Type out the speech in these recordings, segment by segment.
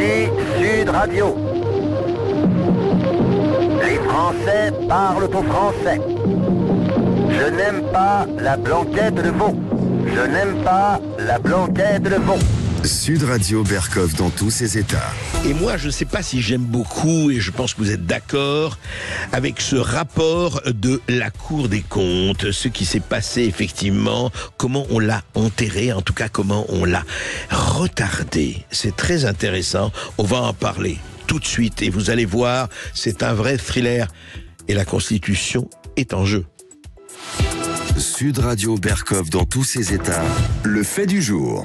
Sud Radio. Les Français parlent au Français. Je n'aime pas la blanquette de veau. Je n'aime pas la blanquette de veau. Sud Radio Berkov dans tous ses états. Et moi, je ne sais pas si j'aime beaucoup, et je pense que vous êtes d'accord, avec ce rapport de la Cour des comptes, ce qui s'est passé effectivement, comment on l'a enterré, en tout cas comment on l'a retardé. C'est très intéressant, on va en parler tout de suite, et vous allez voir, c'est un vrai thriller, et la Constitution est en jeu. Sud Radio Berkov dans tous ses états, le fait du jour.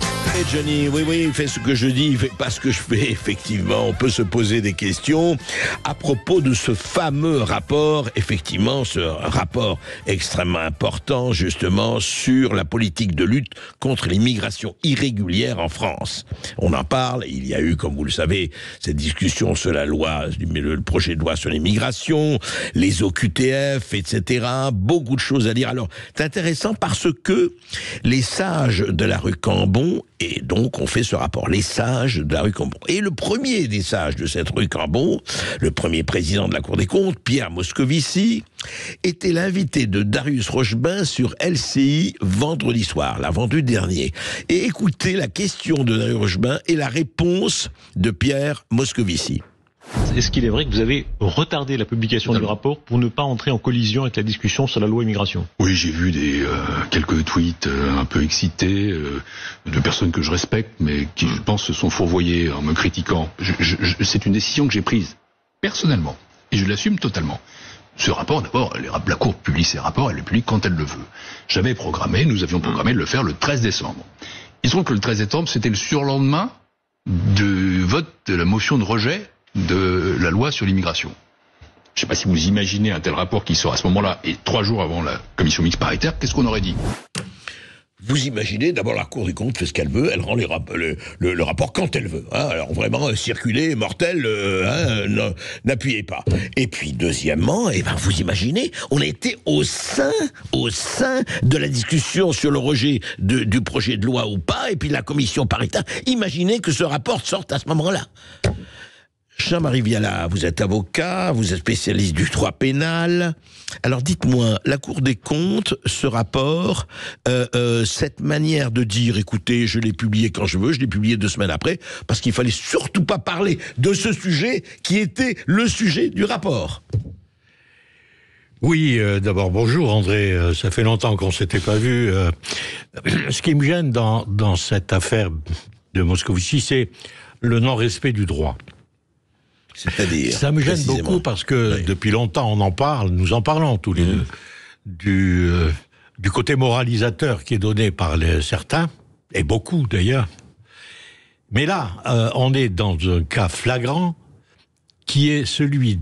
Johnny, oui, oui, fais ce que je dis, fais pas ce que je fais, effectivement. On peut se poser des questions à propos de ce fameux rapport, effectivement, ce rapport extrêmement important, justement, sur la politique de lutte contre l'immigration irrégulière en France. On en parle, il y a eu, comme vous le savez, cette discussion sur la loi, le projet de loi sur l'immigration, les OQTF, etc. Beaucoup de choses à dire. Alors, intéressant parce que les sages de la rue Cambon, et donc on fait ce rapport, les sages de la rue Cambon. Et le premier des sages de cette rue Cambon, le premier président de la Cour des comptes, Pierre Moscovici, était l'invité de Darius Rochebin sur LCI vendredi soir, la du dernier. Et écoutez la question de Darius Rochebin et la réponse de Pierre Moscovici. Est-ce qu'il est vrai que vous avez retardé la publication du rapport pour ne pas entrer en collision avec la discussion sur la loi immigration Oui, j'ai vu des, euh, quelques tweets euh, un peu excités euh, de personnes que je respecte, mais qui, je pense, se sont fourvoyées en me critiquant. C'est une décision que j'ai prise personnellement, et je l'assume totalement. Ce rapport, d'abord, la Cour publie ses rapports, elle les publie quand elle le veut. J'avais programmé, nous avions programmé de le faire le 13 décembre. Ils ont que le 13 décembre, c'était le surlendemain du vote de la motion de rejet de la loi sur l'immigration. Je ne sais pas si vous imaginez un tel rapport qui sort à ce moment-là et trois jours avant la commission mixte paritaire, qu'est-ce qu'on aurait dit vous imaginez, d'abord, la Cour des comptes fait ce qu'elle veut, elle rend le, rapport quand elle veut. Hein. Alors vraiment, circuler, mortel, euh, hein, euh, n'appuyez pas. Et puis, deuxièmement, eh ben, vous imaginez, on a été au sein, au sein de la discussion sur le rejet du projet de loi ou pas, et puis la commission paritaire. Imaginez que ce rapport sorte à ce moment-là. Jean-Marie Viala, vous êtes avocat, vous êtes spécialiste du droit pénal. Alors dites-moi, la Cour des comptes, ce rapport, euh, euh, cette manière de dire, écoutez, je l'ai publié quand je veux, je l'ai publié deux semaines après, parce qu'il fallait surtout pas parler de ce sujet qui était le sujet du rapport. Oui, euh, d'abord bonjour André, ça fait longtemps qu'on ne s'était pas vu. ce qui me gêne dans, dans cette affaire de Moscovici, c'est le non-respect du droit. Ça me gêne beaucoup parce que depuis longtemps on en parle, nous en parlons tous les mm. deux, euh, du, côté moralisateur qui est donné par certains, et beaucoup d'ailleurs. Mais là, euh, on est dans un cas flagrant qui est celui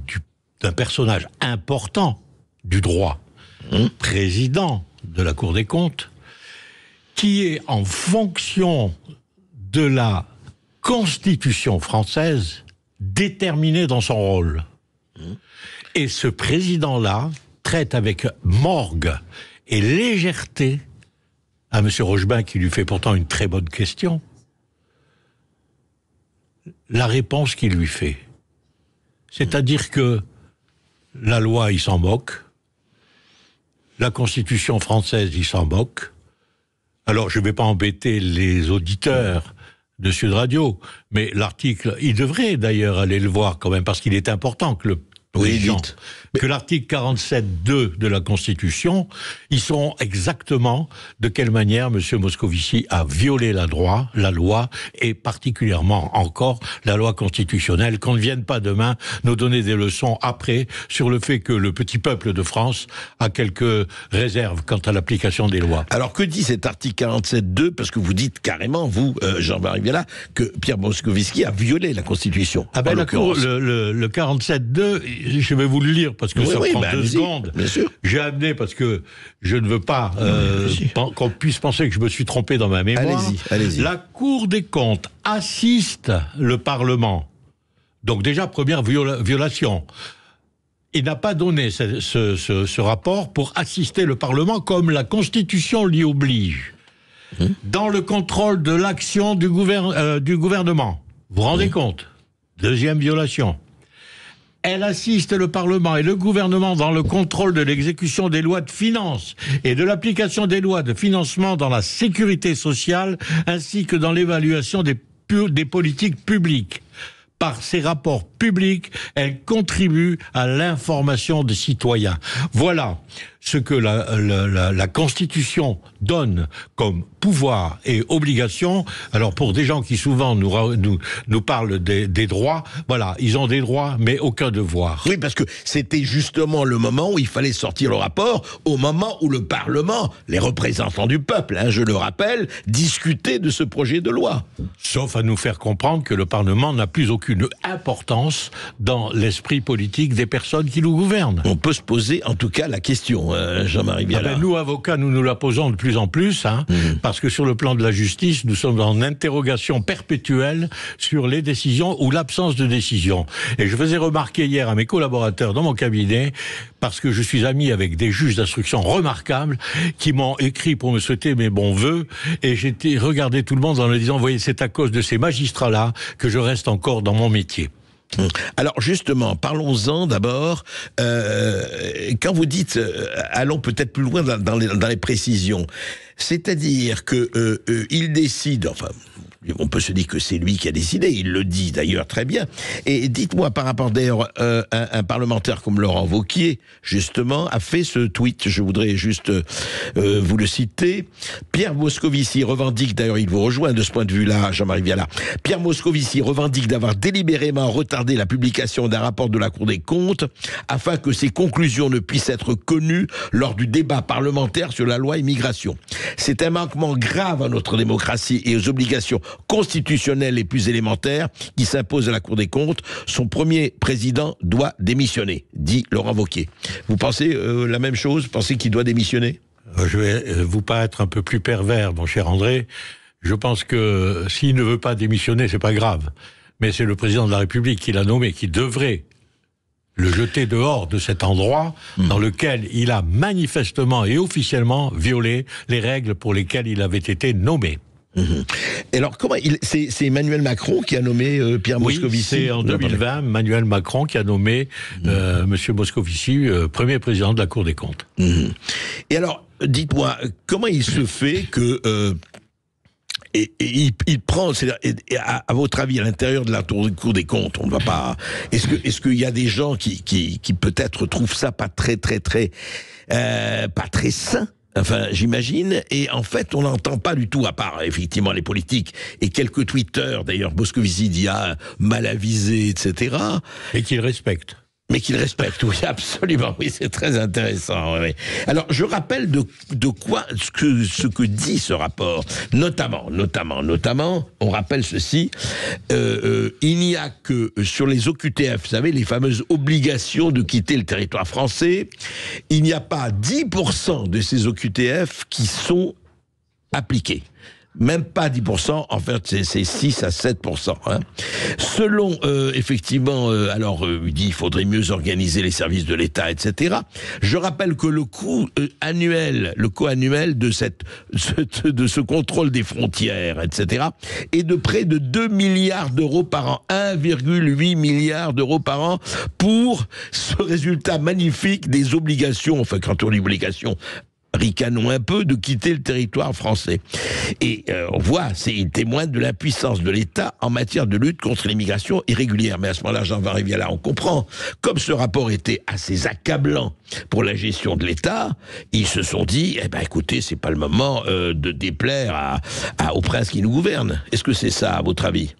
d'un personnage important du droit, mm. président de la Cour des comptes, qui est en fonction de la Constitution française déterminé dans son rôle. Et ce président-là traite avec morgue et légèreté à M. Rochebin, qui lui fait pourtant une très bonne question, la réponse qu'il lui fait. C'est-à-dire que la loi, il s'en moque, la Constitution française, il s'en moque. Alors, je ne vais pas embêter les auditeurs de Sud Radio. Mais l'article, il devrait d'ailleurs aller le voir quand même, parce qu'il est important que le oui, vite que l'article 47.2 de la Constitution, ils sont exactement de quelle manière M. Moscovici a violé la, droit, la loi, et particulièrement encore la loi constitutionnelle, qu'on ne vienne pas demain nous donner des leçons après sur le fait que le petit peuple de France a quelques réserves quant à l'application des lois. Alors que dit cet article 47.2 Parce que vous dites carrément, vous, euh, Jean-Marie Viola, que Pierre Moscovici a violé la Constitution. Ah ben, le, le 47.2 je vais vous le lire parce que ça prend ben, deux secondes. J'ai amené parce que je ne veux pas euh, qu'on puisse penser que je me suis trompé dans ma mémoire. Allez-y, allez-y. La Cour des comptes assiste le Parlement. Donc déjà première violation. Il n'a pas donné ce, rapport pour assister le Parlement comme la Constitution l'y oblige. Hein? Dans le contrôle de l'action du, euh, gouvernement. Vous vous rendez compte Deuxième violation elle assiste le Parlement et le gouvernement dans le contrôle de l'exécution des lois de finances et de l'application des lois de financement dans la sécurité sociale ainsi que dans l'évaluation des, politiques publiques par ses rapports publics, elle contribue à l'information des citoyens. Voilà ce que la, Constitution donne comme pouvoir et obligation. Alors pour des gens qui souvent nous, nous, parlent des, droits, voilà, ils ont des droits mais aucun devoir. Oui, parce que c'était justement le moment où il fallait sortir le rapport, au moment où le Parlement, les représentants du peuple, hein, je le rappelle, discutaient de ce projet de loi. Sauf à nous faire comprendre que le Parlement n'a plus aucune une importance dans l'esprit politique des personnes qui nous gouvernent. On peut se poser en tout cas la question, hein, Jean-Marie ah Bialat. Ben, nous, avocats, nous nous la posons de plus en plus, hein, mmh. parce que sur le plan de la justice, nous sommes en interrogation perpétuelle sur les décisions ou l'absence de décisions. Et je faisais remarquer hier à mes collaborateurs dans mon cabinet, parce que je suis ami avec des juges d'instruction remarquables qui m'ont écrit pour me souhaiter mes bons voeux, et j'étais regardé tout le monde en me disant, voyez, c'est à cause de ces magistrats-là que je reste encore dans mon métier. Hum. Alors justement, parlons-en d'abord. Euh, quand vous dites, euh, allons peut-être plus loin dans les, précisions, c'est-à-dire que euh, euh, il décide, enfin, on peut se dire que c'est lui qui a décidé, il le dit d'ailleurs très bien. Et dites-moi par rapport d'ailleurs, euh, un, parlementaire comme Laurent Vauquier, justement, a fait ce tweet, je voudrais juste vous le citer. Pierre Moscovici revendique, d'ailleurs il vous rejoint de ce point de vue-là, Jean-Marie Viala, Pierre Moscovici revendique d'avoir délibérément retardé la publication d'un rapport de la Cour des comptes afin que ses conclusions ne puissent être connues lors du débat parlementaire sur la loi immigration. C'est un manquement grave à notre démocratie et aux obligations constitutionnelles les plus élémentaires qui s'imposent à la Cour des comptes. Son premier président doit démissionner, dit Laurent Wauquiez. Vous pensez euh, la même chose pensez qu'il doit démissionner euh, Je vais euh, vous paraître un peu plus pervers, mon cher André. Je pense que s'il ne veut pas démissionner, c'est pas grave mais c'est le président de la République qui l'a nommé, qui devrait, le jeter dehors de cet endroit hmm. dans lequel il a manifestement et officiellement violé les règles pour lesquelles il avait été nommé. Hmm. Et alors, comment c'est, Emmanuel Macron qui a nommé euh, Pierre Moscovici. c'est en 2020 Emmanuel Macron qui a nommé euh, hmm. Monsieur Moscovici euh, premier président de la Cour des comptes. Et alors, dites-moi comment il se fait que euh, et, il, prend, à, votre avis, à l'intérieur de la tour, Cour des comptes, on ne va pas. Est-ce que est qu'il y a des gens qui, qui, peut-être trouvent ça pas très très très euh, pas très sain? Enfin, j'imagine. Et en fait, on n'entend pas du tout, à part effectivement les politiques et quelques tweeters, d'ailleurs, Moscovici dit ah, mal avisé, etc. Et qu'il respecte. Mais qu'il respecte, oui, absolument, oui, c'est très intéressant. Alors, je rappelle de, quoi ce que, ce que dit ce rapport, notamment, notamment, notamment, on rappelle ceci euh, euh, il n'y a que sur les OQTF, vous savez, les fameuses obligations de quitter le territoire français, il n'y a pas 10% de ces OQTF qui sont appliquées même pas 10%, en fait c'est 6 à 7%. Hein. Selon, euh, effectivement, euh, alors euh, il dit il faudrait mieux organiser les services de l'État, etc. Je rappelle que le coût annuel, le coût annuel de, cette, de ce contrôle des frontières, etc., est de près de 2 milliards d'euros par an, 1,8 milliard d'euros par an, pour ce résultat magnifique des obligations, enfin quand on dit obligations, ricanons un peu, de quitter le territoire français. Et euh, on voit, c'est il témoigne de l'impuissance de l'État en matière de lutte contre l'immigration irrégulière. Mais à ce moment-là, Jean là, on comprend. Comme ce rapport était assez accablant pour la gestion de l'État, ils se sont dit, eh ben écoutez, c'est pas le moment euh, de déplaire à, au prince qui nous gouverne. Est-ce que c'est ça, à votre avis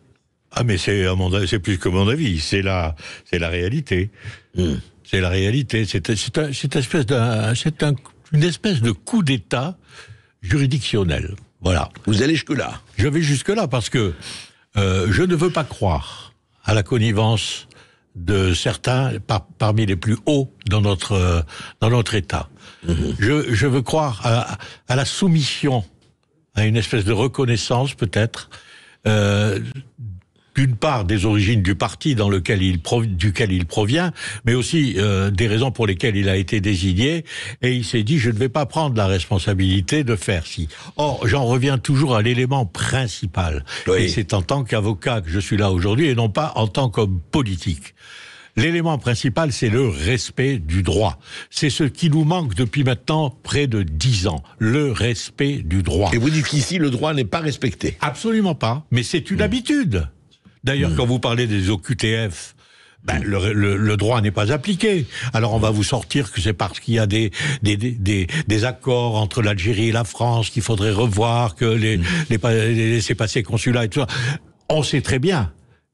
ah mais c'est c'est plus que mon avis, c'est la c'est la réalité. Hmm. C'est la réalité. C'est espèce d'un c'est un une espèce de coup d'État juridictionnel. Voilà. Vous allez jusque-là Je vais jusque-là parce que euh, je ne veux pas croire à la connivence de certains parmi les plus hauts dans notre, dans notre État. Mhm. Je, veux croire à, la soumission, à une espèce de reconnaissance peut-être, euh, d'une part des origines du parti dans lequel il duquel il provient, mais aussi euh, des raisons pour lesquelles il a été désigné, et il s'est dit je ne vais pas prendre la responsabilité de faire ci. Or, j'en reviens toujours à l'élément principal, oui. et c'est en tant qu'avocat que je suis là aujourd'hui, et non pas en tant qu'homme politique. L'élément principal, c'est le respect du droit. C'est ce qui nous manque depuis maintenant près de dix ans, le respect du droit. Et vous dites qu'ici, le droit n'est pas respecté Absolument pas, mais c'est une mmh. habitude. D'ailleurs, hmm. quand vous parlez des OQTF, ben, hmm. le, droit n'est pas appliqué. Alors on va vous sortir que c'est parce qu'il y a des, des, accords entre l'Algérie et la France qu'il faudrait revoir, que les, hmm. les, passer consulats et tout ça. On sait très bien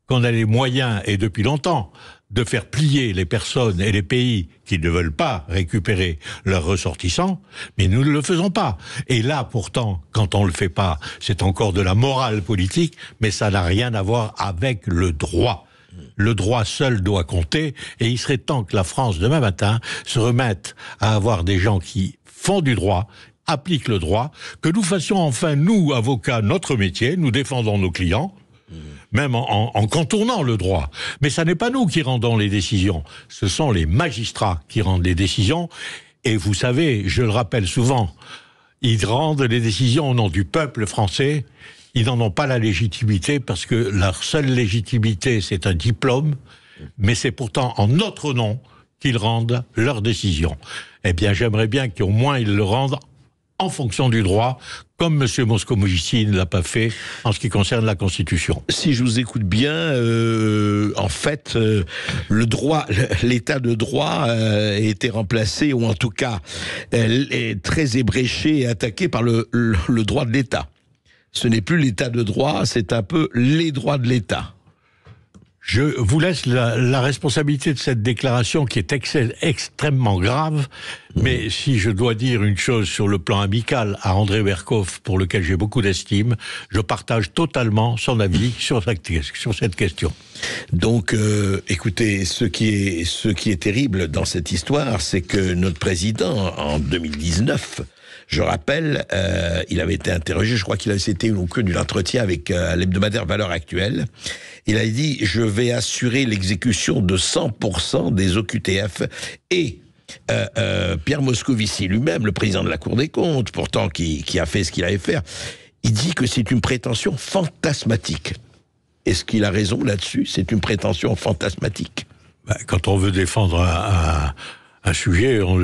qu'on a les moyens, et depuis longtemps, de faire plier les personnes et les pays qui ne veulent pas récupérer leurs ressortissants, mais nous ne le faisons pas. Et là, pourtant, quand on le fait pas, c'est encore de la morale politique, mais ça n'a rien à voir avec le droit. Le droit seul doit compter, et il serait temps que la France, demain matin, se remette à avoir des gens qui font du droit, appliquent le droit, que nous fassions enfin, nous, avocats, notre métier, nous défendons nos clients, même en, contournant le droit. Mais ce n'est pas nous qui rendons les décisions, ce sont les magistrats qui rendent les décisions. Et vous savez, je le rappelle souvent, ils rendent les décisions au nom du peuple français. Ils n'en ont pas la légitimité parce que leur seule légitimité, c'est un diplôme. Mais c'est pourtant en notre nom qu'ils rendent leurs décisions. Eh bien, j'aimerais bien qu'au moins ils le rendent en fonction du droit, comme M. Moscovici ne l'a pas fait en ce qui concerne la Constitution. Si je vous écoute bien, euh, en fait, euh, le droit, l'état de droit euh, a été remplacé, ou en tout cas, est très ébréché et attaqué par le droit de l'État. Ce n'est plus l'état de droit, c'est un peu les droits de l'État. Je vous laisse la, responsabilité de cette déclaration qui est extrêmement grave, mais mm. si je dois dire une chose sur le plan amical à André Verkov, pour lequel j'ai beaucoup d'estime, je partage totalement son avis sur, cette question. Donc, euh, écoutez, ce qui, est, ce qui est terrible dans cette histoire, c'est que notre président, en 2019, je rappelle, euh, il avait été interrogé, je crois qu'il a c'était au cœur d'un entretien avec euh, l'hebdomadaire Valeurs Actuelles. Il a dit je vais assurer l'exécution de 100% des OQTF et euh, Pierre Moscovici lui-même, le président de la Cour des comptes, pourtant qui, a fait ce qu'il avait faire, il dit que c'est une prétention fantasmatique. Est-ce qu'il a raison là-dessus C'est une prétention fantasmatique. Bah, quand on veut défendre un un sujet, on,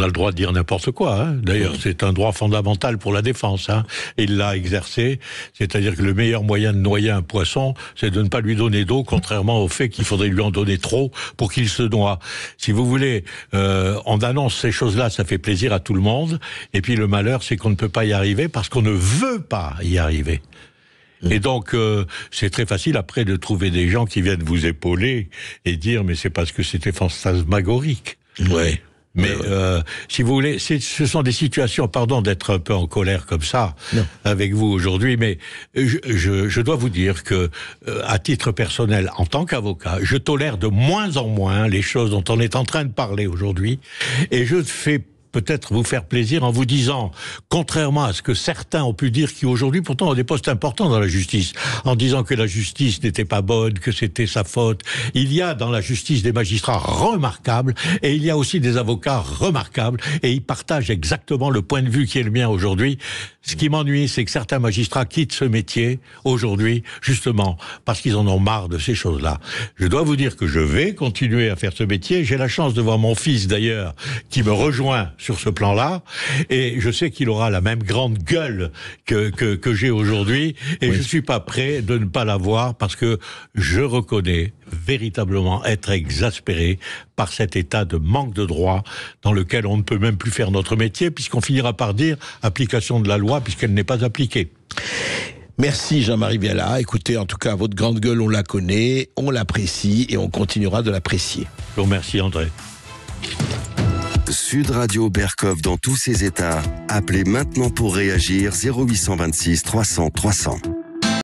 a le droit de dire n'importe quoi. Hein. D'ailleurs, c'est un droit fondamental pour la défense. Hein. Il l'a exercé. C'est-à-dire que le meilleur moyen de noyer un poisson, c'est de ne pas lui donner d'eau, contrairement au fait qu'il faudrait lui en donner trop pour qu'il se noie. Si vous voulez, euh, on annonce ces choses-là, ça fait plaisir à tout le monde. Et puis le malheur, c'est qu'on ne peut pas y arriver parce qu'on ne veut pas y arriver. Mm. Et donc, euh, c'est très facile après de trouver des gens qui viennent vous épauler et dire mais c'est parce que c'était fantasmagorique. Oui, Mais euh, si vous voulez, ce sont des situations, pardon d'être un peu en colère comme ça avec vous aujourd'hui, mais je, je, dois vous dire que, euh, à titre personnel, en tant qu'avocat, je tolère de moins en moins les choses dont on est en train de parler aujourd'hui, et je fais peut-être vous faire plaisir en vous disant, contrairement à ce que certains ont pu dire qui aujourd'hui pourtant ont des postes importants dans la justice, en disant que la justice n'était pas bonne, que c'était sa faute. Il y a dans la justice des magistrats remarquables et il y a aussi des avocats remarquables et ils partagent exactement le point de vue qui est le mien aujourd'hui. Ce qui m'ennuie, c'est que certains magistrats quittent ce métier aujourd'hui, justement, parce qu'ils en ont marre de ces choses-là. Je dois vous dire que je vais continuer à faire ce métier. J'ai la chance de voir mon fils, d'ailleurs, qui me rejoint sur ce plan-là. Et je sais qu'il aura la même grande gueule que, j'ai aujourd'hui. Et je ne suis pas prêt de ne pas la voir, parce que je reconnais véritablement être exaspéré par cet état de manque de droit dans lequel on ne peut même plus faire notre métier puisqu'on finira par dire application de la loi puisqu'elle n'est pas appliquée. Merci Jean-Marie Viala. Écoutez, en tout cas, votre grande gueule, on la connaît, on l'apprécie et on continuera de l'apprécier. Je vous remercie André. Sud Radio Berkov dans tous ses états. Appelez maintenant pour réagir 0826 300 300.